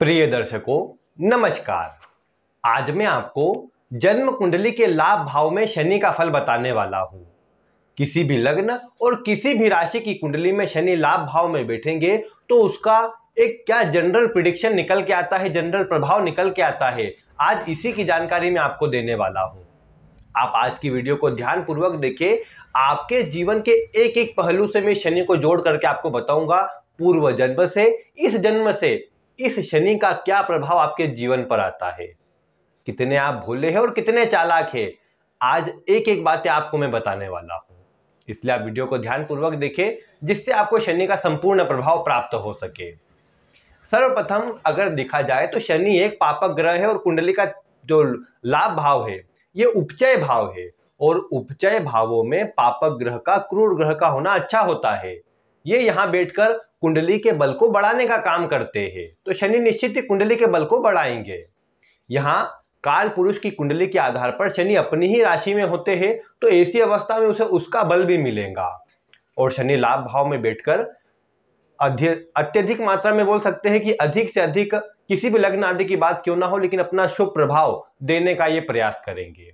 प्रिय दर्शकों नमस्कार आज मैं आपको जन्म कुंडली के लाभ भाव में शनि का फल बताने वाला हूं किसी भी लग्न और किसी भी राशि की कुंडली में शनि लाभ भाव में बैठेंगे तो उसका एक क्या जनरल प्रिडिक्शन निकल के आता है जनरल प्रभाव निकल के आता है आज इसी की जानकारी मैं आपको देने वाला हूँ आप आज की वीडियो को ध्यानपूर्वक देखिए आपके जीवन के एक एक पहलू से मैं शनि को जोड़ करके आपको बताऊंगा पूर्व जन्म से इस जन्म से इस शनि का क्या प्रभाव आपके जीवन पर आता है कितने आप भोले हैं और कितने चालाक है आज एक एक बातें आपको मैं बताने वाला हूं इसलिए आप वीडियो को ध्यानपूर्वक देखें जिससे आपको शनि का संपूर्ण प्रभाव प्राप्त हो सके सर्वप्रथम अगर देखा जाए तो शनि एक पापक ग्रह है और कुंडली का जो लाभ भाव है ये उपचय भाव है और उपचय भावों में पापक ग्रह का क्रूर ग्रह का होना अच्छा होता है ये यहाँ बैठकर कुंडली के बल को बढ़ाने का काम करते हैं तो शनि निश्चित ही कुंडली के बल को बढ़ाएंगे यहाँ काल पुरुष की कुंडली के आधार पर शनि अपनी ही राशि में होते हैं तो ऐसी अवस्था में उसे उसका बल भी मिलेगा और शनि लाभ भाव में बैठकर अत्यधिक मात्रा में बोल सकते हैं कि अधिक से अधिक किसी भी लग्न आदि की बात क्यों ना हो लेकिन अपना शुभ प्रभाव देने का ये प्रयास करेंगे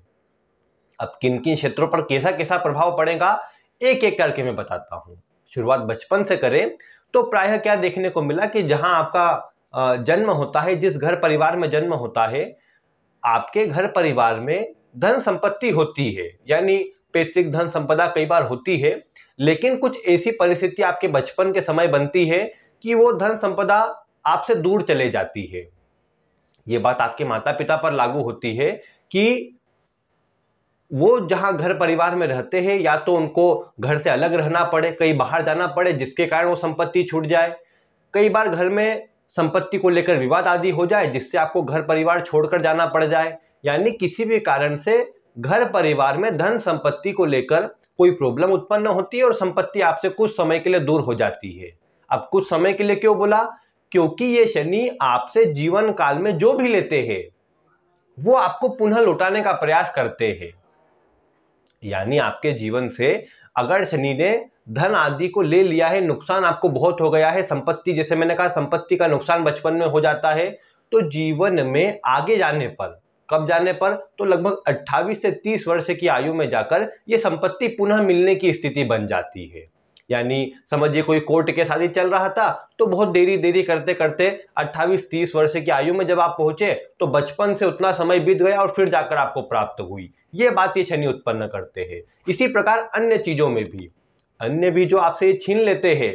अब किन किन क्षेत्रों पर कैसा कैसा प्रभाव पड़ेगा एक एक करके मैं बताता हूँ शुरुआत बचपन से करें तो प्रायः क्या देखने को मिला कि जहां आपका जन्म होता है जिस घर परिवार में जन्म होता है आपके घर परिवार में धन संपत्ति होती है यानी पैतृक धन संपदा कई बार होती है लेकिन कुछ ऐसी परिस्थिति आपके बचपन के समय बनती है कि वो धन संपदा आपसे दूर चले जाती है ये बात आपके माता पिता पर लागू होती है कि वो जहाँ घर परिवार में रहते हैं या तो उनको घर से अलग रहना पड़े कहीं बाहर जाना पड़े जिसके कारण वो संपत्ति छूट जाए कई बार घर में संपत्ति को लेकर विवाद आदि हो जाए जिससे आपको घर परिवार छोड़कर जाना पड़ जाए यानी किसी भी कारण से घर परिवार में धन संपत्ति को लेकर कोई प्रॉब्लम उत्पन्न होती है और संपत्ति आपसे कुछ समय के लिए दूर हो जाती है अब कुछ समय के लिए क्यों बोला क्योंकि ये शनि आपसे जीवन काल में जो भी लेते हैं वो आपको पुनः लौटाने का प्रयास करते हैं यानी आपके जीवन से अगर शनि ने धन आदि को ले लिया है नुकसान आपको बहुत हो गया है संपत्ति जैसे मैंने कहा संपत्ति का नुकसान बचपन में हो जाता है तो जीवन में आगे जाने पर कब जाने पर तो लगभग 28 से 30 वर्ष की आयु में जाकर ये संपत्ति पुनः मिलने की स्थिति बन जाती है यानी समझिए कोई कोर्ट के साथ ही चल रहा था तो बहुत देरी देरी करते करते 28-30 वर्ष की आयु में जब आप पहुंचे तो बचपन से उतना समय बीत गया और फिर जाकर आपको प्राप्त हुई ये बात ये शनि उत्पन्न करते हैं इसी प्रकार अन्य चीज़ों में भी अन्य भी जो आपसे ये छीन लेते हैं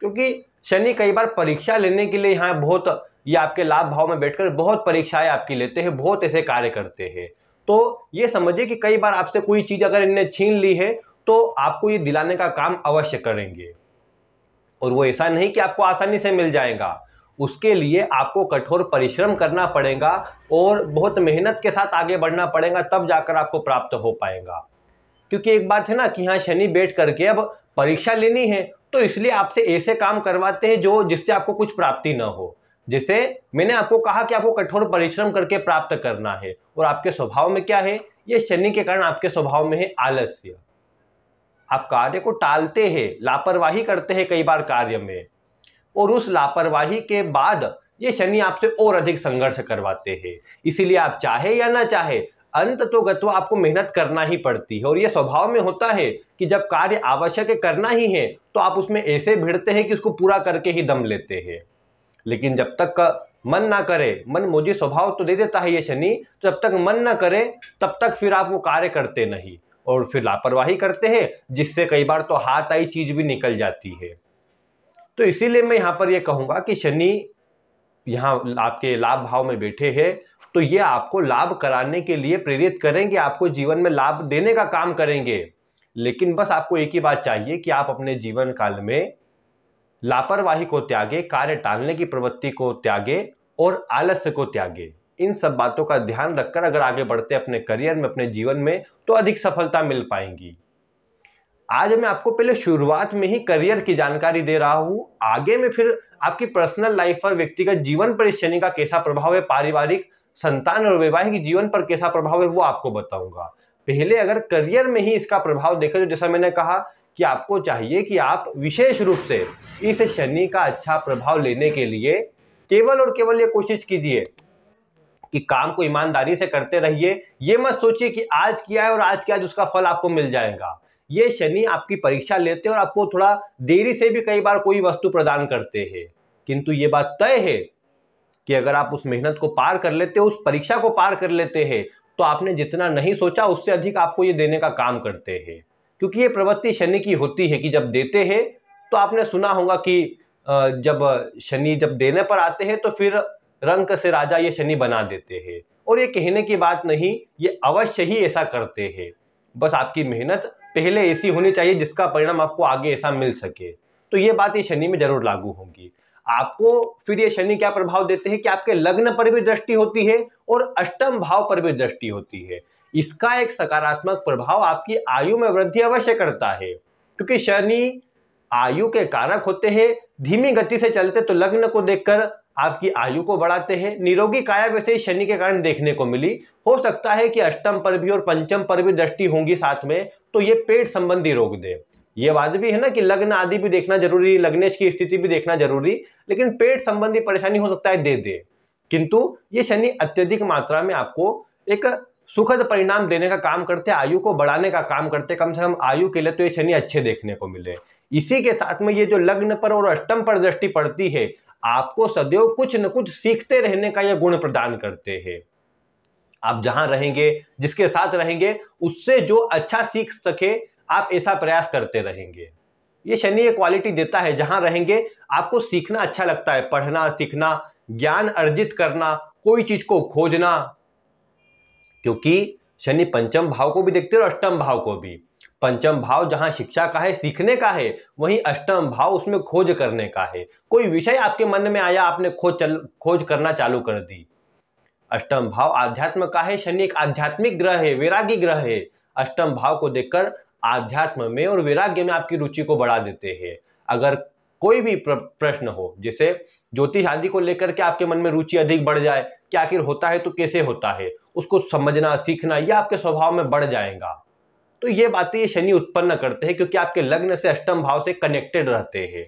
क्योंकि शनि कई बार परीक्षा लेने के लिए यहाँ बहुत ये आपके लाभ भाव में बैठकर बहुत परीक्षाएं आपकी लेते हैं बहुत ऐसे कार्य करते हैं तो ये समझिए कि कई बार आपसे कोई चीज़ अगर इनने छीन ली है तो आपको ये दिलाने का काम अवश्य करेंगे और वो ऐसा नहीं कि आपको आसानी से मिल जाएगा उसके लिए आपको कठोर परिश्रम करना पड़ेगा और बहुत मेहनत के साथ आगे बढ़ना पड़ेगा तब जाकर आपको प्राप्त हो पाएगा क्योंकि एक बात है ना कि यहाँ शनि बैठ करके अब परीक्षा लेनी है तो इसलिए आपसे ऐसे काम करवाते हैं जो जिससे आपको कुछ प्राप्ति न हो जैसे मैंने आपको कहा कि आपको कठोर परिश्रम करके प्राप्त करना है और आपके स्वभाव में क्या है ये शनि के कारण आपके स्वभाव में है आलस्य आप कार्य को टालते हैं लापरवाही करते हैं कई बार कार्य में और उस लापरवाही के बाद ये शनि आपसे और अधिक संघर्ष करवाते हैं इसीलिए आप चाहे या ना चाहे अंत तो गत्वा आपको मेहनत करना ही पड़ती है और यह स्वभाव में होता है कि जब कार्य आवश्यक करना ही है तो आप उसमें ऐसे भिड़ते हैं कि उसको पूरा करके ही दम लेते हैं लेकिन जब तक मन ना करे मन मुझे स्वभाव तो दे देता है ये शनि तो जब तक मन ना करे तब तक फिर आप वो कार्य करते नहीं और फिर लापरवाही करते हैं जिससे कई बार तो हाथ आई चीज़ भी निकल जाती है तो इसीलिए मैं यहाँ पर यह कहूँगा कि शनि यहाँ आपके लाभ भाव में बैठे हैं तो ये आपको लाभ कराने के लिए प्रेरित करेंगे आपको जीवन में लाभ देने का काम करेंगे लेकिन बस आपको एक ही बात चाहिए कि आप अपने जीवन काल में लापरवाही को त्यागे कार्य टालने की प्रवृत्ति को त्यागे और आलस्य को त्यागे इन सब बातों का ध्यान रखकर अगर आगे बढ़ते अपने करियर में अपने जीवन में तो अधिक सफलता मिल पाएंगी आज मैं आपको पहले शुरुआत में ही करियर की जानकारी दे रहा हूं आगे में फिर आपकी पर्सनल लाइफ पर व्यक्तिगत जीवन पर इस शनि का कैसा प्रभाव है पारिवारिक संतान और वैवाहिक जीवन पर कैसा प्रभाव है वो आपको बताऊंगा पहले अगर करियर में ही इसका प्रभाव देखें तो जैसा मैंने कहा कि आपको चाहिए कि आप विशेष रूप से इस शनि का अच्छा प्रभाव लेने के लिए केवल और केवल ये कोशिश कीजिए कि काम को ईमानदारी से करते रहिए ये मत सोचिए कि आज किया है और आज के आज उसका फल आपको मिल जाएगा ये शनि आपकी परीक्षा लेते हैं और आपको थोड़ा देरी से भी कई बार कोई वस्तु प्रदान करते हैं किंतु ये बात तय है कि अगर आप उस मेहनत को पार कर लेते उस परीक्षा को पार कर लेते हैं तो आपने जितना नहीं सोचा उससे अधिक आपको ये देने का काम करते हैं क्योंकि ये प्रवृत्ति शनि की होती है कि जब देते हैं तो आपने सुना होगा कि जब शनि जब देने पर आते हैं तो फिर रंक से राजा ये शनि बना देते हैं और ये कहने की बात नहीं ये अवश्य ही ऐसा करते हैं बस आपकी मेहनत पहले ऐसी होनी चाहिए जिसका परिणाम आपको आगे ऐसा मिल सके तो ये बात ये शनि में जरूर लागू होगी आपको फिर ये शनि क्या प्रभाव देते हैं कि आपके लग्न पर भी दृष्टि होती है और अष्टम भाव पर भी दृष्टि होती है इसका एक सकारात्मक प्रभाव आपकी आयु में वृद्धि अवश्य करता है क्योंकि शनि आयु के कारक होते हैं धीमी गति से चलते तो लग्न को देखकर आपकी आयु को बढ़ाते हैं निरोगी काया वैसे शनि के कारण देखने को मिली हो सकता है कि अष्टम पर भी और पंचम पर भी दृष्टि होंगी साथ में तो ये पेट संबंधी रोग दे ये बात भी है ना कि लग्न आदि भी देखना जरूरी लग्नेश की स्थिति भी देखना जरूरी लेकिन पेट संबंधी परेशानी हो सकता है दे दे किंतु ये शनि अत्यधिक मात्रा में आपको एक सुखद परिणाम देने का काम करते आयु को बढ़ाने का काम करते कम से कम आयु के लिए तो ये शनि अच्छे देखने को मिले इसी के साथ में ये जो लग्न पर और अष्टम पर दृष्टि पड़ती है आपको सदैव कुछ न कुछ सीखते रहने का यह गुण प्रदान करते हैं आप जहां रहेंगे जिसके साथ रहेंगे उससे जो अच्छा सीख सके आप ऐसा प्रयास करते रहेंगे ये शनि ये क्वालिटी देता है जहां रहेंगे आपको सीखना अच्छा लगता है पढ़ना सीखना ज्ञान अर्जित करना कोई चीज को खोजना क्योंकि शनि पंचम भाव को भी देखते हैं और अष्टम भाव को भी पंचम भाव जहां शिक्षा का है सीखने का है वहीं अष्टम भाव उसमें खोज करने का है कोई विषय आपके मन में आया आपने खोज चल खोज करना चालू कर दी अष्टम भाव आध्यात्म का है शनि एक आध्यात्मिक ग्रह है वैरागी ग्रह है अष्टम भाव को देखकर आध्यात्म में और वैराग्य में आपकी रुचि को बढ़ा देते हैं अगर कोई भी प्रश्न हो जैसे ज्योतिष आदि को लेकर के आपके मन में रुचि अधिक बढ़ जाए कि आखिर होता है तो कैसे होता है उसको समझना सीखना यह आपके स्वभाव में बढ़ जाएगा तो ये बातें ये शनि उत्पन्न करते हैं क्योंकि आपके लग्न से अष्टम भाव से कनेक्टेड रहते हैं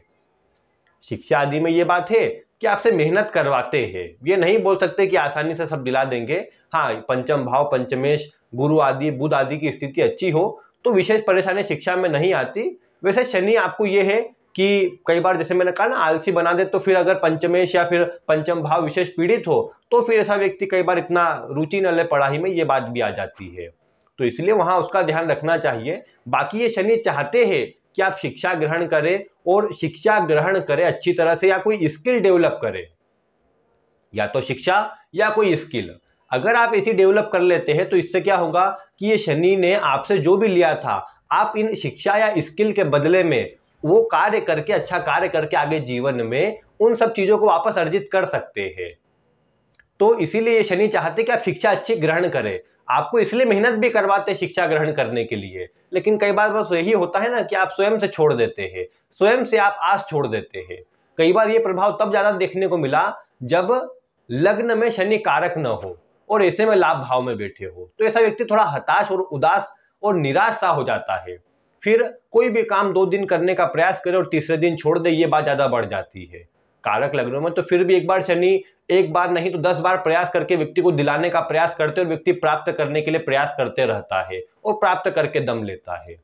शिक्षा आदि में ये बात है कि आपसे मेहनत करवाते हैं ये नहीं बोल सकते कि आसानी से सब दिला देंगे हाँ पंचम भाव पंचमेश गुरु आदि बुध आदि की स्थिति अच्छी हो तो विशेष परेशानी शिक्षा में नहीं आती वैसे शनि आपको ये है कि कई बार जैसे मैंने कहा ना आलसी बना दे तो फिर अगर पंचमेश या फिर पंचम भाव विशेष पीड़ित हो तो फिर ऐसा व्यक्ति कई बार इतना रुचि न ले पढ़ाई में ये बात भी आ जाती है तो इसलिए वहां उसका ध्यान रखना चाहिए बाकी ये शनि चाहते हैं कि आप शिक्षा ग्रहण करें और शिक्षा ग्रहण करें अच्छी तरह से या कोई स्किल डेवलप करें या तो शिक्षा या कोई स्किल अगर आप ऐसी डेवलप कर लेते हैं तो इससे क्या होगा कि ये शनि ने आपसे जो भी लिया था आप इन शिक्षा या स्किल के बदले में वो कार्य करके अच्छा कार्य करके आगे जीवन में उन सब चीज़ों को वापस अर्जित कर सकते हैं तो इसीलिए ये शनि चाहते कि आप शिक्षा अच्छी ग्रहण करें आपको इसलिए मेहनत भी करवाते हैं शिक्षा ग्रहण करने के लिए लेकिन कई बार बस यही होता है ना कि आप स्वयं से छोड़ देते हैं स्वयं से आप आस छोड़ देते हैं कई बार ये प्रभाव तब ज़्यादा देखने को मिला जब लग्न में शनि कारक न हो और ऐसे में लाभ भाव में बैठे हो तो ऐसा व्यक्ति थोड़ा हताश और उदास और निराश सा हो जाता है फिर कोई भी काम दो दिन करने का प्रयास करे और तीसरे दिन छोड़ दे ये बात ज़्यादा बढ़ जाती है कारक लग्न में तो फिर भी एक बार शनि एक बार नहीं तो दस बार प्रयास करके व्यक्ति को दिलाने का प्रयास करते और व्यक्ति प्राप्त करने के लिए प्रयास करते रहता है और प्राप्त करके दम लेता है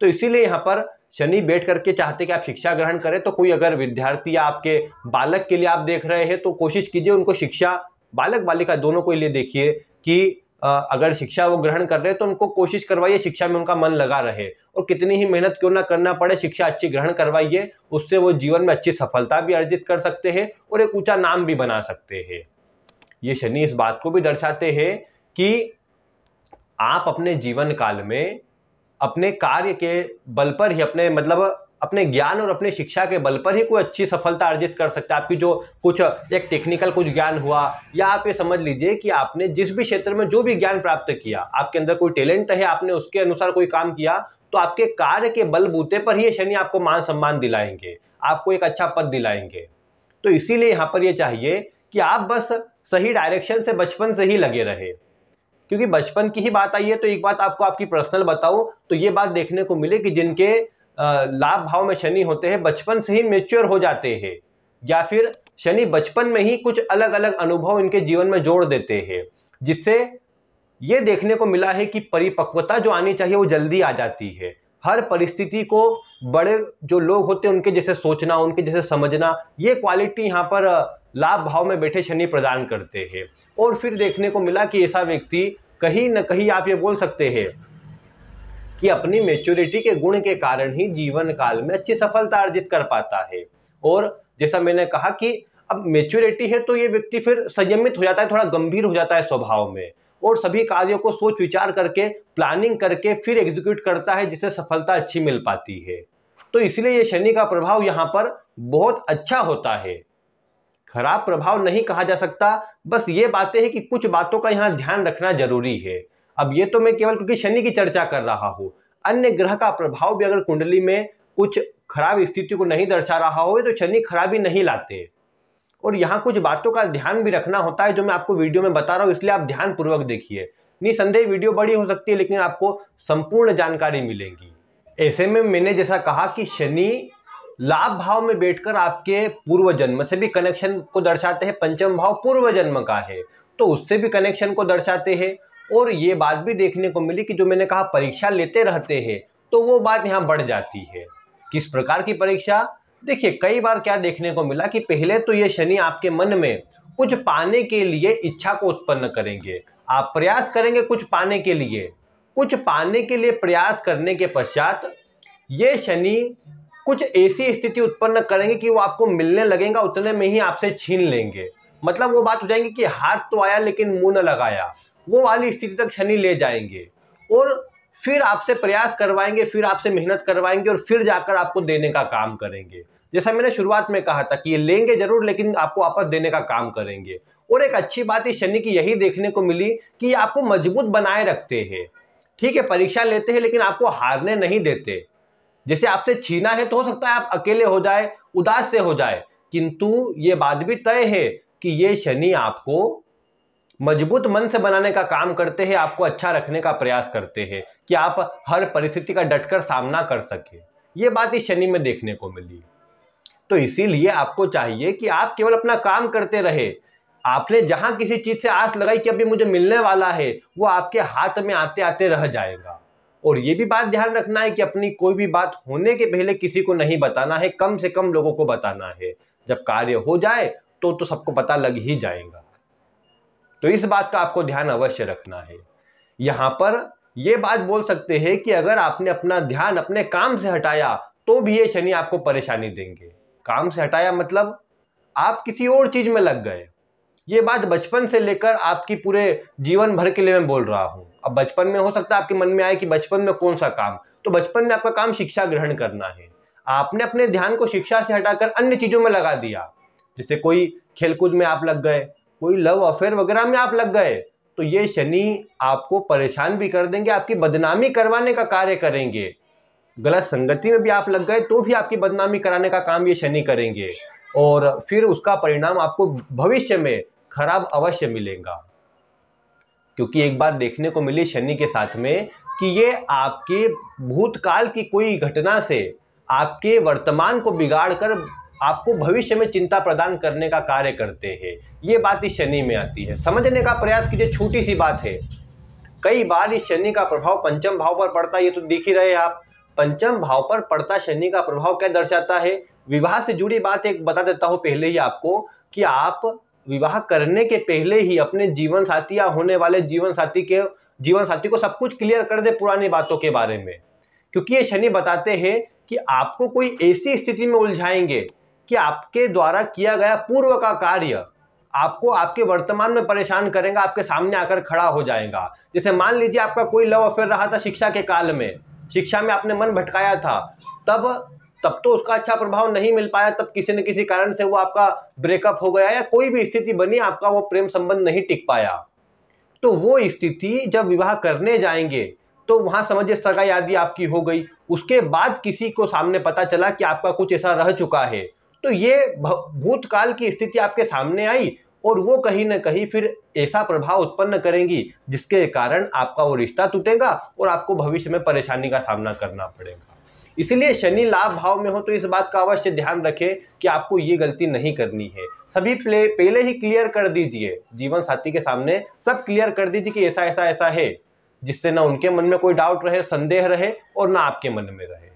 तो इसीलिए यहाँ पर शनि बैठ करके चाहते कि आप शिक्षा ग्रहण करें तो कोई अगर विद्यार्थी या आपके बालक के लिए आप देख रहे हैं तो कोशिश कीजिए उनको शिक्षा बालक बालिका दोनों के लिए देखिए कि अगर शिक्षा वो ग्रहण कर रहे हैं तो उनको कोशिश करवाइए शिक्षा में उनका मन लगा रहे और कितनी ही मेहनत क्यों ना करना पड़े शिक्षा अच्छी ग्रहण करवाइए उससे वो जीवन में अच्छी सफलता भी अर्जित कर सकते हैं और एक ऊंचा नाम भी बना सकते हैं ये शनि इस बात को भी दर्शाते हैं कि आप अपने जीवन काल में अपने कार्य के बल पर ही अपने मतलब अपने ज्ञान और अपने शिक्षा के बल पर ही कोई अच्छी सफलता अर्जित कर सकता है आपकी जो कुछ एक टेक्निकल कुछ ज्ञान हुआ या आप ये समझ लीजिए कि आपने जिस भी क्षेत्र में जो भी ज्ञान प्राप्त किया आपके अंदर कोई टैलेंट है आपने उसके अनुसार कोई काम किया तो आपके कार्य के बलबूते पर ही शनि आपको मान सम्मान दिलाएंगे आपको एक अच्छा पद दिलाएंगे तो इसीलिए यहाँ पर यह चाहिए कि आप बस सही डायरेक्शन से बचपन से ही लगे रहे क्योंकि बचपन की ही बात आई है तो एक बात आपको आपकी पर्सनल बताऊं तो ये बात देखने को मिले कि जिनके लाभ भाव में शनि होते हैं बचपन से ही मेच्योर हो जाते हैं या फिर शनि बचपन में ही कुछ अलग अलग अनुभव इनके जीवन में जोड़ देते हैं जिससे ये देखने को मिला है कि परिपक्वता जो आनी चाहिए वो जल्दी आ जाती है हर परिस्थिति को बड़े जो लोग होते हैं उनके जैसे सोचना उनके जैसे समझना ये क्वालिटी यहाँ पर लाभ भाव में बैठे शनि प्रदान करते हैं और फिर देखने को मिला कि ऐसा व्यक्ति कहीं ना कहीं आप ये बोल सकते हैं कि अपनी मेच्योरिटी के गुण के कारण ही जीवन काल में अच्छी सफलता अर्जित कर पाता है और जैसा मैंने कहा कि अब मेच्योरिटी है तो ये व्यक्ति फिर संयमित हो जाता है थोड़ा गंभीर हो जाता है स्वभाव में और सभी कार्यों को सोच विचार करके प्लानिंग करके फिर एग्जीक्यूट करता है जिससे सफलता अच्छी मिल पाती है तो इसलिए ये शनि का प्रभाव यहाँ पर बहुत अच्छा होता है खराब प्रभाव नहीं कहा जा सकता बस ये बातें हैं कि कुछ बातों का यहाँ ध्यान रखना जरूरी है अब ये तो मैं केवल क्योंकि शनि की चर्चा कर रहा हूँ अन्य ग्रह का प्रभाव भी अगर कुंडली में कुछ खराब स्थिति को नहीं दर्शा रहा हो तो शनि खराबी नहीं लाते और यहाँ कुछ बातों का ध्यान भी रखना होता है जो मैं आपको वीडियो में बता रहा हूँ इसलिए आप ध्यानपूर्वक देखिए निसंदेह वीडियो बड़ी हो सकती है लेकिन आपको संपूर्ण जानकारी मिलेगी ऐसे में मैंने जैसा कहा कि शनि लाभ भाव में बैठकर आपके पूर्व जन्म से भी कनेक्शन को दर्शाते हैं पंचम भाव पूर्व जन्म का है तो उससे भी कनेक्शन को दर्शाते हैं और ये बात भी देखने को मिली कि जो मैंने कहा परीक्षा लेते रहते हैं तो वो बात यहाँ बढ़ जाती है किस प्रकार की परीक्षा देखिए कई बार क्या देखने को मिला कि पहले तो ये शनि आपके मन में कुछ पाने के लिए इच्छा को उत्पन्न करेंगे आप प्रयास करेंगे कुछ पाने के लिए कुछ पाने के लिए प्रयास करने के पश्चात ये शनि कुछ ऐसी स्थिति उत्पन्न करेंगे कि वो आपको मिलने लगेगा उतने में ही आपसे छीन लेंगे मतलब वो बात हो जाएंगे कि हाथ तो आया लेकिन मुंह न लगाया वो वाली स्थिति तक शनि ले जाएंगे और फिर आपसे प्रयास करवाएंगे फिर आपसे मेहनत करवाएंगे और फिर जाकर आपको देने का काम करेंगे जैसा मैंने शुरुआत में कहा था कि ये लेंगे जरूर लेकिन आपको वापस देने का काम करेंगे और एक अच्छी बात इस शनि की यही देखने को मिली कि ये आपको मजबूत बनाए रखते हैं ठीक है परीक्षा लेते हैं लेकिन आपको हारने नहीं देते जैसे आपसे छीना है तो हो सकता है आप अकेले हो जाए उदास से हो जाए किंतु ये बात भी तय है कि ये शनि आपको मजबूत मन से बनाने का काम करते हैं आपको अच्छा रखने का प्रयास करते हैं कि आप हर परिस्थिति का डटकर सामना कर सके ये बात इस शनि में देखने को मिली तो इसीलिए आपको चाहिए कि आप केवल अपना काम करते रहे आपने जहाँ किसी चीज़ से आस लगाई कि अभी मुझे मिलने वाला है वो आपके हाथ में आते आते रह जाएगा और ये भी बात ध्यान रखना है कि अपनी कोई भी बात होने के पहले किसी को नहीं बताना है कम से कम लोगों को बताना है जब कार्य हो जाए तो तो सबको पता लग ही जाएगा तो इस बात का आपको ध्यान अवश्य रखना है यहां पर ये बात बोल सकते हैं कि अगर आपने अपना ध्यान अपने काम से हटाया तो भी ये शनि आपको परेशानी देंगे काम से हटाया मतलब आप किसी और चीज में लग गए ये बात बचपन से लेकर आपकी पूरे जीवन भर के लिए मैं बोल रहा हूँ अब बचपन में हो सकता है आपके मन में आए कि बचपन में कौन सा काम तो बचपन में आपका काम शिक्षा ग्रहण करना है आपने अपने ध्यान को शिक्षा से हटाकर अन्य चीज़ों में लगा दिया जैसे कोई खेलकूद में आप लग गए कोई लव अफेयर वगैरह में आप लग गए तो ये शनि आपको परेशान भी कर देंगे आपकी बदनामी करवाने का कार्य करेंगे गलत संगति में भी आप लग गए तो भी आपकी बदनामी कराने का काम ये शनि करेंगे और फिर उसका परिणाम आपको भविष्य में खराब अवश्य मिलेगा क्योंकि एक बात देखने को मिली शनि के साथ में कि ये आपके भूतकाल की कोई घटना से आपके वर्तमान को बिगाड़कर आपको भविष्य में चिंता प्रदान करने का कार्य करते हैं ये बात इस शनि में आती है समझने का प्रयास कीजिए छोटी सी बात है कई बार इस शनि का प्रभाव पंचम भाव पर पड़ता है ये तो देख ही रहे आप पंचम भाव पर पड़ता शनि का प्रभाव क्या दर्शाता है विवाह से जुड़ी बात एक बता देता हूँ पहले ही आपको कि आप विवाह करने के पहले ही अपने जीवन साथी या होने वाले जीवन साथी के जीवन साथी को सब कुछ क्लियर कर दे पुरानी बातों के बारे में क्योंकि ये शनि बताते हैं कि आपको कोई ऐसी स्थिति में उलझाएंगे कि आपके द्वारा किया गया पूर्व का कार्य आपको आपके वर्तमान में परेशान करेगा आपके सामने आकर खड़ा हो जाएगा जैसे मान लीजिए आपका कोई लव अफेयर रहा था शिक्षा के काल में शिक्षा में आपने मन भटकाया था तब तब तो उसका अच्छा प्रभाव नहीं मिल पाया तब किसी न किसी कारण से वो आपका ब्रेकअप हो गया या कोई भी स्थिति बनी आपका वो प्रेम संबंध नहीं टिक पाया तो वो स्थिति जब विवाह करने जाएंगे तो वहां समझिए सगाई आदि आपकी हो गई उसके बाद किसी को सामने पता चला कि आपका कुछ ऐसा रह चुका है तो ये भूतकाल की स्थिति आपके सामने आई और वो कहीं ना कहीं फिर ऐसा प्रभाव उत्पन्न करेंगी जिसके कारण आपका वो रिश्ता टूटेगा और आपको भविष्य में परेशानी का सामना करना पड़ेगा इसलिए शनि लाभ भाव में हो तो इस बात का अवश्य ध्यान रखें कि आपको ये गलती नहीं करनी है सभी प्ले पहले ही क्लियर कर दीजिए जीवन साथी के सामने सब क्लियर कर दीजिए कि ऐसा ऐसा ऐसा है जिससे ना उनके मन में कोई डाउट रहे संदेह रहे और ना आपके मन में रहे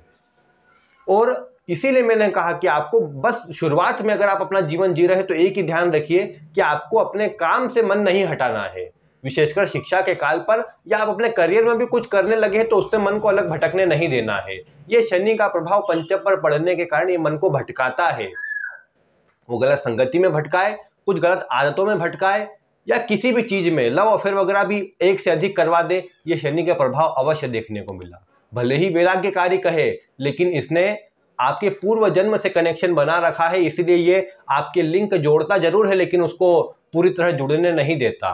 और इसीलिए मैंने कहा कि आपको बस शुरुआत में अगर आप अपना जीवन जी रहे तो एक ही ध्यान रखिए कि आपको अपने काम से मन नहीं हटाना है विशेषकर शिक्षा के काल पर या आप अपने करियर में भी कुछ करने लगे तो उससे मन को अलग भटकने नहीं देना है ये शनि का प्रभाव पंचम पर पड़ने के कारण ये मन को भटकाता है वो गलत संगति में भटकाए कुछ गलत आदतों में भटकाए या किसी भी चीज़ में लव अफेयर वगैरह भी एक से अधिक करवा दे ये शनि का प्रभाव अवश्य देखने को मिला भले ही वैराग्यकारी कहे लेकिन इसने आपके पूर्व जन्म से कनेक्शन बना रखा है इसीलिए ये आपके लिंक जोड़ता जरूर है लेकिन उसको पूरी तरह जुड़ने नहीं देता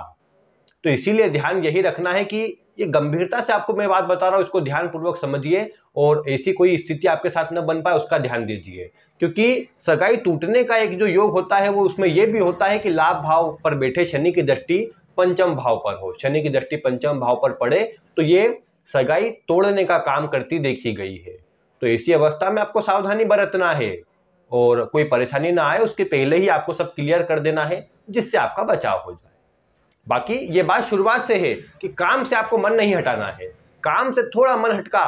तो इसीलिए ध्यान यही रखना है कि ये गंभीरता से आपको मैं बात बता रहा हूँ इसको ध्यानपूर्वक समझिए और ऐसी कोई स्थिति आपके साथ न बन पाए उसका ध्यान दीजिए क्योंकि सगाई टूटने का एक जो योग होता है वो उसमें यह भी होता है कि लाभ भाव पर बैठे शनि की दृष्टि पंचम भाव पर हो शनि की दृष्टि पंचम भाव पर पड़े तो ये सगाई तोड़ने का काम करती देखी गई है तो ऐसी अवस्था में आपको सावधानी बरतना है और कोई परेशानी ना आए उसके पहले ही आपको सब क्लियर कर देना है जिससे आपका बचाव हो जाए बाकी ये बात शुरुआत से है कि काम से आपको मन नहीं हटाना है काम से थोड़ा मन हटका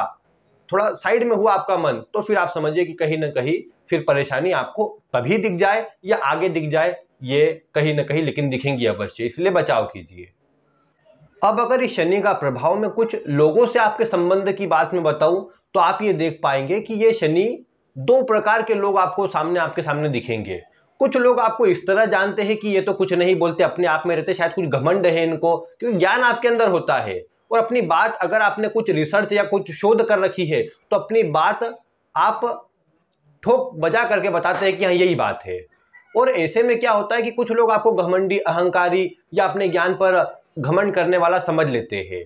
थोड़ा साइड में हुआ आपका मन तो फिर आप समझिए कि कहीं ना कहीं फिर परेशानी आपको तभी दिख जाए या आगे दिख जाए ये कहीं ना कहीं लेकिन दिखेंगी अवश्य इसलिए बचाव कीजिए अब अगर इस शनि का प्रभाव में कुछ लोगों से आपके संबंध की बात में बताऊं तो आप ये देख पाएंगे कि ये शनि दो प्रकार के लोग आपको सामने आपके सामने दिखेंगे कुछ लोग आपको इस तरह जानते हैं कि ये तो कुछ नहीं बोलते अपने आप में रहते शायद कुछ घमंड है इनको क्योंकि ज्ञान आपके अंदर होता है और अपनी बात अगर आपने कुछ रिसर्च या कुछ शोध कर रखी है तो अपनी बात आप ठोक बजा करके बताते हैं कि हाँ यही बात है और ऐसे में क्या होता है कि कुछ लोग आपको घमंडी अहंकारी या अपने ज्ञान पर घमंड करने वाला समझ लेते हैं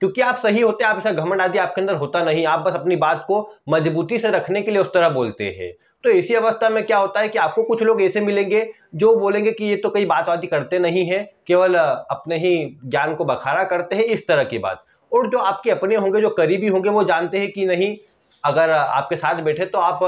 क्योंकि आप सही होते हैं आप ऐसा घमंड आदि आपके अंदर होता नहीं आप बस अपनी बात को मजबूती से रखने के लिए उस तरह बोलते हैं तो ऐसी अवस्था में क्या होता है कि आपको कुछ लोग ऐसे मिलेंगे जो बोलेंगे कि ये तो कई बात वादी करते नहीं है केवल अपने ही ज्ञान को बखारा करते हैं इस तरह की बात और जो आपके अपने होंगे जो करीबी होंगे वो जानते हैं कि नहीं अगर आपके साथ बैठे तो आप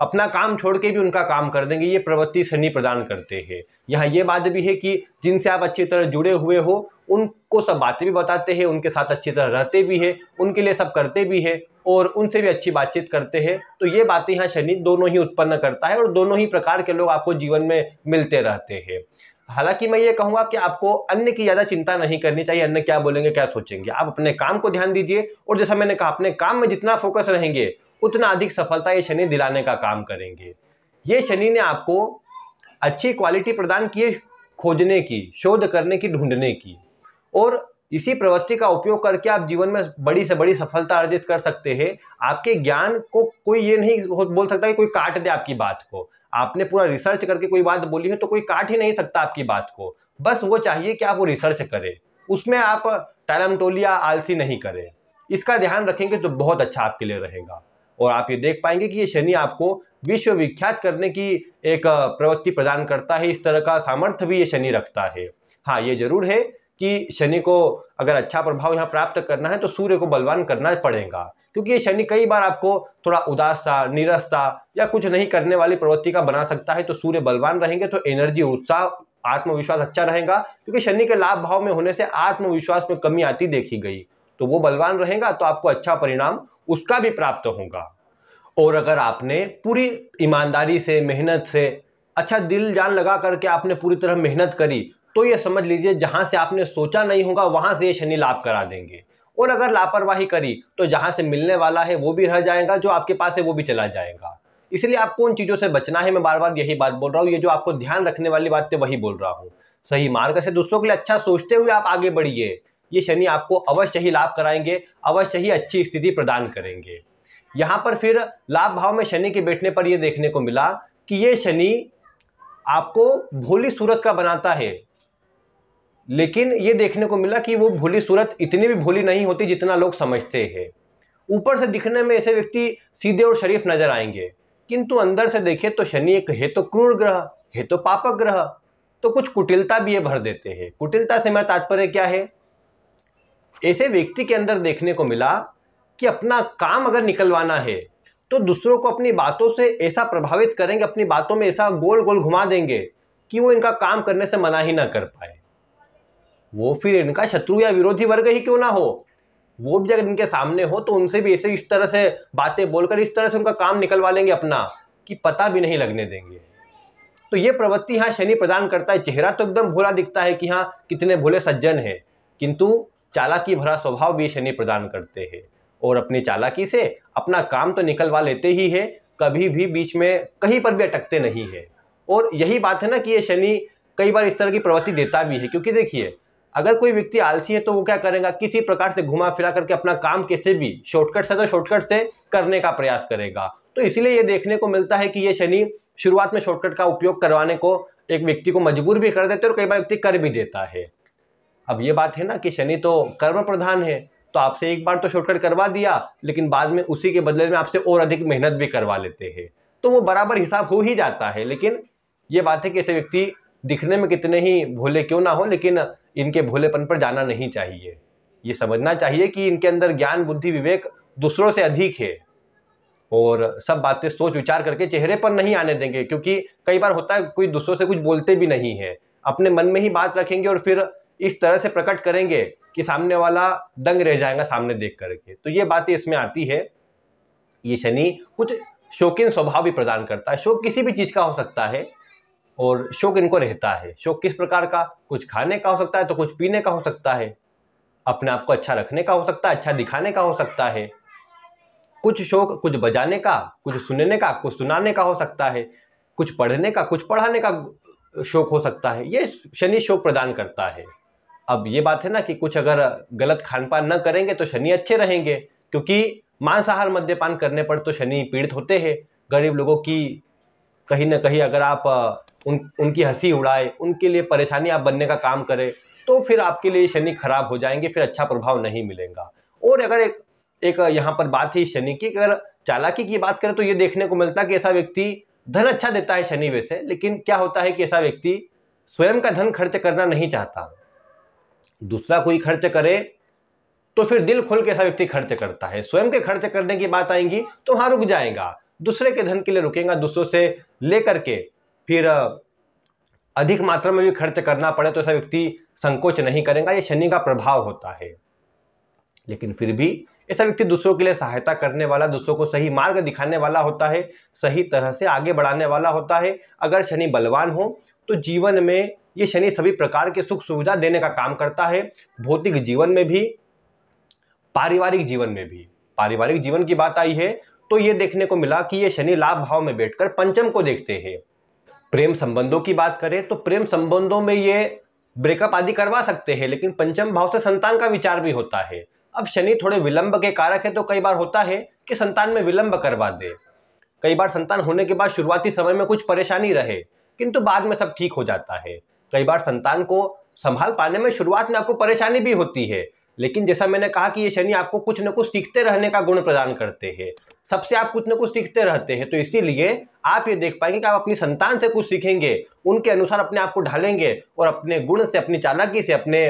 अपना काम छोड़ के भी उनका काम कर देंगे ये प्रवृत्ति शनि प्रदान करते हैं यहाँ ये बात भी है कि जिनसे आप अच्छी तरह जुड़े हुए हो उनको सब बातें भी बताते हैं उनके साथ अच्छी तरह रहते भी हैं उनके लिए सब करते भी हैं और उनसे भी अच्छी बातचीत करते हैं तो ये बातें यहाँ शनि दोनों ही उत्पन्न करता है और दोनों ही प्रकार के लोग आपको जीवन में मिलते रहते हैं हालांकि मैं ये कहूंगा कि आपको अन्य की ज़्यादा चिंता नहीं करनी चाहिए अन्य क्या बोलेंगे क्या सोचेंगे आप अपने काम को ध्यान दीजिए और जैसा मैंने कहा अपने काम में जितना फोकस रहेंगे उतना अधिक सफलता ये शनि दिलाने का काम करेंगे ये शनि ने आपको अच्छी क्वालिटी प्रदान किए खोजने की शोध करने की ढूंढने की और इसी प्रवृत्ति का उपयोग करके आप जीवन में बड़ी से बड़ी सफलता अर्जित कर सकते हैं आपके ज्ञान को कोई ये नहीं बोल सकता कि कोई काट दे आपकी बात को आपने पूरा रिसर्च करके कोई बात बोली है तो कोई काट ही नहीं सकता आपकी बात को बस वो चाहिए कि आप वो रिसर्च करें उसमें आप टालम टोलिया आलसी नहीं करें इसका ध्यान रखेंगे तो बहुत अच्छा आपके लिए रहेगा और आप ये देख पाएंगे कि ये शनि आपको विश्व विख्यात करने की एक प्रवृत्ति प्रदान करता है इस तरह का सामर्थ्य भी ये शनि रखता है हाँ ये जरूर है कि शनि को अगर अच्छा प्रभाव यहाँ प्राप्त करना है तो सूर्य को बलवान करना पड़ेगा क्योंकि ये शनि कई बार आपको थोड़ा उदासता निरसता या कुछ नहीं करने वाली प्रवृत्ति का बना सकता है तो सूर्य बलवान रहेंगे तो एनर्जी उत्साह आत्मविश्वास अच्छा रहेगा क्योंकि शनि के लाभ भाव में होने से आत्मविश्वास में कमी आती देखी गई तो वो बलवान रहेगा तो आपको अच्छा परिणाम उसका भी प्राप्त होगा और अगर आपने पूरी ईमानदारी से मेहनत से अच्छा दिल जान लगा करके आपने पूरी तरह मेहनत करी तो ये समझ लीजिए जहाँ से आपने सोचा नहीं होगा वहाँ से ये शनि लाभ करा देंगे और अगर लापरवाही करी तो जहाँ से मिलने वाला है वो भी रह जाएगा जो आपके पास है वो भी चला जाएगा इसलिए आपको उन चीज़ों से बचना है मैं बार बार यही बात बोल रहा हूँ ये जो आपको ध्यान रखने वाली बात है वही बोल रहा हूँ सही मार्ग से दूसरों के लिए अच्छा सोचते हुए आप आगे बढ़िए ये शनि आपको अवश्य ही लाभ कराएंगे अवश्य ही अच्छी स्थिति प्रदान करेंगे यहाँ पर फिर लाभ भाव में शनि के बैठने पर यह देखने को मिला कि ये शनि आपको भोली सूरत का बनाता है लेकिन ये देखने को मिला कि वो भोली सूरत इतनी भी भोली नहीं होती जितना लोग समझते हैं ऊपर से दिखने में ऐसे व्यक्ति सीधे और शरीफ नजर आएंगे किंतु अंदर से देखें तो शनि एक है तो क्रूर ग्रह है तो पापक ग्रह तो कुछ कुटिलता भी ये भर देते हैं कुटिलता से मेरा तात्पर्य क्या है ऐसे व्यक्ति के अंदर देखने को मिला कि अपना काम अगर निकलवाना है तो दूसरों को अपनी बातों से ऐसा प्रभावित करेंगे अपनी बातों में ऐसा गोल गोल घुमा देंगे कि वो इनका काम करने से मना ही ना कर पाए वो फिर इनका शत्रु या विरोधी वर्ग ही क्यों ना हो वो भी अगर इनके सामने हो तो उनसे भी ऐसे इस तरह से बातें बोलकर इस तरह से उनका काम निकलवा लेंगे अपना कि पता भी नहीं लगने देंगे तो ये प्रवृत्ति यहाँ शनि प्रदान करता है चेहरा तो एकदम भोला दिखता है कि हाँ कितने भोले सज्जन है किंतु चालाकी भरा स्वभाव भी शनि प्रदान करते हैं और अपनी चालाकी से अपना काम तो निकलवा लेते ही है कभी भी बीच में कहीं पर भी अटकते नहीं है और यही बात है ना कि ये शनि कई बार इस तरह की प्रवृत्ति देता भी है क्योंकि देखिए अगर कोई व्यक्ति आलसी है तो वो क्या करेगा किसी प्रकार से घुमा फिरा करके अपना काम कैसे भी शॉर्टकट से तो शॉर्टकट से करने का प्रयास करेगा तो इसलिए ये देखने को मिलता है कि ये शनि शुरुआत में शॉर्टकट का उपयोग करवाने को एक व्यक्ति को मजबूर भी कर देते हैं और कई बार व्यक्ति कर भी देता है अब ये बात है ना कि शनि तो कर्म प्रधान है तो आपसे एक बार तो शॉर्टकट करवा दिया लेकिन बाद में उसी के बदले में आपसे और अधिक मेहनत भी करवा लेते हैं तो वो बराबर हिसाब हो ही जाता है लेकिन ये बात है कि ऐसे व्यक्ति दिखने में कितने ही भोले क्यों ना हो लेकिन इनके भोलेपन पर जाना नहीं चाहिए ये समझना चाहिए कि इनके अंदर ज्ञान बुद्धि विवेक दूसरों से अधिक है और सब बातें सोच विचार करके चेहरे पर नहीं आने देंगे क्योंकि कई बार होता है कोई दूसरों से कुछ बोलते भी नहीं है अपने मन में ही बात रखेंगे और फिर इस तरह से प्रकट करेंगे कि सामने वाला दंग रह जाएगा सामने देख करके तो ये बातें इसमें आती है ये शनि कुछ शौकीन स्वभाव भी प्रदान करता है शोक किसी भी चीज़ का हो सकता है और शौक इनको रहता है शौक किस प्रकार का कुछ खाने का हो सकता है तो कुछ पीने का हो सकता है अपने आप को अच्छा रखने का हो सकता है अच्छा दिखाने का हो सकता है कुछ शौक कुछ बजाने का कुछ सुनने का कुछ सुनाने का हो सकता है कुछ पढ़ने का कुछ पढ़ाने का शौक हो सकता है ये शनि शोक प्रदान करता है अब ये बात है ना कि कुछ अगर गलत खान पान न करेंगे तो शनि अच्छे रहेंगे क्योंकि मांसाहार मद्यपान करने पर तो शनि पीड़ित होते हैं गरीब लोगों की कहीं ना कहीं अगर आप उन उनकी हंसी उड़ाए उनके लिए परेशानी आप बनने का काम करें तो फिर आपके लिए शनि खराब हो जाएंगे फिर अच्छा प्रभाव नहीं मिलेगा और अगर एक एक यहाँ पर बात है शनि की अगर चालाकी की बात करें तो ये देखने को मिलता है कि ऐसा व्यक्ति धन अच्छा देता है शनि वैसे लेकिन क्या होता है कि ऐसा व्यक्ति स्वयं का धन खर्च करना नहीं चाहता दूसरा कोई खर्च करे तो फिर दिल खोल के ऐसा व्यक्ति खर्च करता है स्वयं के खर्च करने की बात आएंगी तो वहां रुक जाएगा दूसरे के धन के लिए रुकेगा दूसरों से लेकर के फिर अधिक मात्रा में भी खर्च करना पड़े तो ऐसा व्यक्ति संकोच नहीं करेगा ये शनि का प्रभाव होता है लेकिन फिर भी ऐसा व्यक्ति दूसरों के लिए सहायता करने वाला दूसरों को सही मार्ग दिखाने वाला होता है सही तरह से आगे बढ़ाने वाला होता है अगर शनि बलवान हो तो जीवन में ये शनि सभी प्रकार के सुख सुविधा देने का काम करता है भौतिक जीवन में भी पारिवारिक जीवन में भी पारिवारिक जीवन की बात आई है तो ये देखने को मिला कि ये शनि लाभ भाव में बैठकर पंचम को देखते हैं प्रेम संबंधों की बात करें तो प्रेम संबंधों में ये ब्रेकअप आदि करवा सकते हैं लेकिन पंचम भाव से संतान का विचार भी होता है अब शनि थोड़े विलंब के कारक है तो कई बार होता है कि संतान में विलंब करवा दे कई बार संतान होने के बाद शुरुआती समय में कुछ परेशानी रहे किंतु बाद में सब ठीक हो जाता है कई बार संतान को संभाल पाने में शुरुआत में आपको परेशानी भी होती है लेकिन जैसा मैंने कहा कि ये शनि आपको कुछ न कुछ सीखते रहने का गुण प्रदान करते हैं सबसे आप कुछ न कुछ सीखते रहते हैं तो इसीलिए आप ये देख पाएंगे कि आप अपनी संतान से कुछ सीखेंगे उनके अनुसार अपने आप को ढालेंगे और अपने गुण से अपनी चालाकी से अपने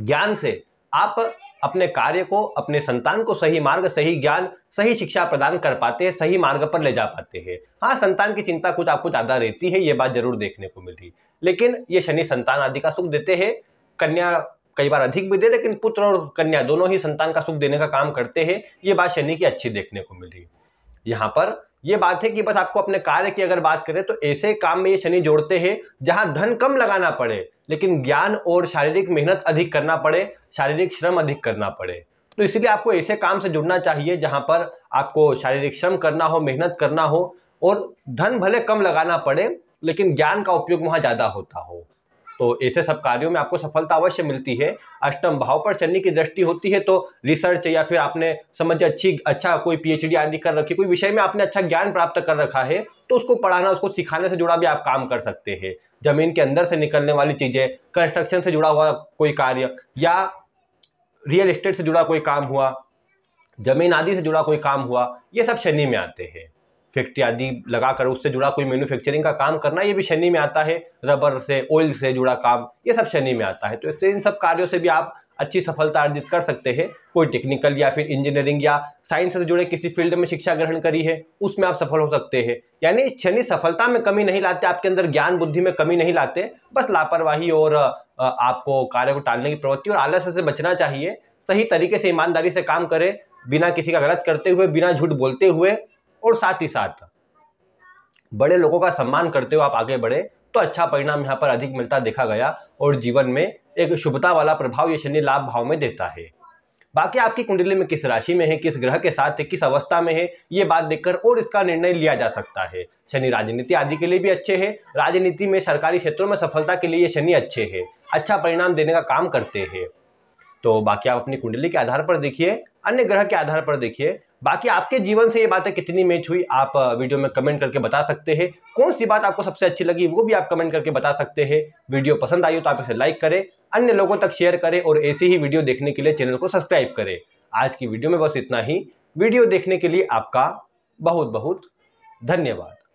ज्ञान से आप अपने कार्य को अपने संतान को सही मार्ग सही ज्ञान सही शिक्षा प्रदान कर पाते हैं सही मार्ग पर ले जा पाते हैं हाँ संतान की चिंता कुछ आपको ज़्यादा रहती है ये बात जरूर देखने को मिली लेकिन ये शनि संतान आदि का सुख देते हैं कन्या कई बार अधिक भी दे लेकिन पुत्र और कन्या दोनों ही संतान का सुख देने का काम करते हैं ये बात शनि की अच्छी देखने को मिली यहाँ पर ये बात है कि बस आपको अपने कार्य की अगर बात करें तो ऐसे काम में ये शनि जोड़ते हैं जहाँ धन कम लगाना पड़े लेकिन ज्ञान और शारीरिक मेहनत अधिक करना पड़े शारीरिक श्रम अधिक करना पड़े तो इसलिए आपको ऐसे काम से जुड़ना चाहिए जहाँ पर आपको शारीरिक श्रम करना हो मेहनत करना हो और धन भले कम लगाना पड़े लेकिन ज्ञान का उपयोग वहाँ ज़्यादा होता हो तो ऐसे सब कार्यों में आपको सफलता अवश्य मिलती है अष्टम भाव पर शनि की दृष्टि होती है तो रिसर्च या फिर आपने समझ अच्छी अच्छा कोई पीएचडी आदि कर रखी कोई विषय में आपने अच्छा ज्ञान प्राप्त कर रखा है तो उसको पढ़ाना उसको सिखाने से जुड़ा भी आप काम कर सकते हैं जमीन के अंदर से निकलने वाली चीज़ें कंस्ट्रक्शन से जुड़ा हुआ कोई कार्य या रियल इस्टेट से जुड़ा कोई काम हुआ जमीन आदि से जुड़ा कोई काम हुआ ये सब शनि में आते हैं फैक्ट्री आदि लगाकर उससे जुड़ा कोई मैन्युफैक्चरिंग का काम करना ये भी शनि में आता है रबर से ऑयल से जुड़ा काम ये सब शनि में आता है तो इससे इन सब कार्यों से भी आप अच्छी सफलता अर्जित कर सकते हैं कोई टेक्निकल या फिर इंजीनियरिंग या साइंस से जुड़े किसी फील्ड में शिक्षा ग्रहण करी है उसमें आप सफल हो सकते हैं यानी शनि सफलता में कमी नहीं लाते आपके अंदर ज्ञान बुद्धि में कमी नहीं लाते बस लापरवाही और आपको कार्य को टालने की प्रवृत्ति और आलस्य से बचना चाहिए सही तरीके से ईमानदारी से काम करें बिना किसी का गलत करते हुए बिना झूठ बोलते हुए और साथ ही साथ बड़े लोगों का सम्मान करते हुए आप आगे बढ़े तो अच्छा परिणाम यहाँ पर अधिक मिलता देखा गया और जीवन में एक शुभता वाला प्रभाव ये शनि लाभ भाव में देता है बाकी आपकी कुंडली में किस राशि में है किस ग्रह के साथ है किस अवस्था में है ये बात देखकर और इसका निर्णय लिया जा सकता है शनि राजनीति आदि के लिए भी अच्छे हैं राजनीति में सरकारी क्षेत्रों में सफलता के लिए ये शनि अच्छे हैं अच्छा परिणाम देने का काम करते हैं तो बाकी आप अपनी कुंडली के आधार पर देखिए अन्य ग्रह के आधार पर देखिए बाकी आपके जीवन से ये बातें कितनी मैच हुई आप वीडियो में कमेंट करके बता सकते हैं कौन सी बात आपको सबसे अच्छी लगी वो भी आप कमेंट करके बता सकते हैं वीडियो पसंद आई हो तो आप इसे लाइक करें अन्य लोगों तक शेयर करें और ऐसी ही वीडियो देखने के लिए चैनल को सब्सक्राइब करें आज की वीडियो में बस इतना ही वीडियो देखने के लिए आपका बहुत बहुत धन्यवाद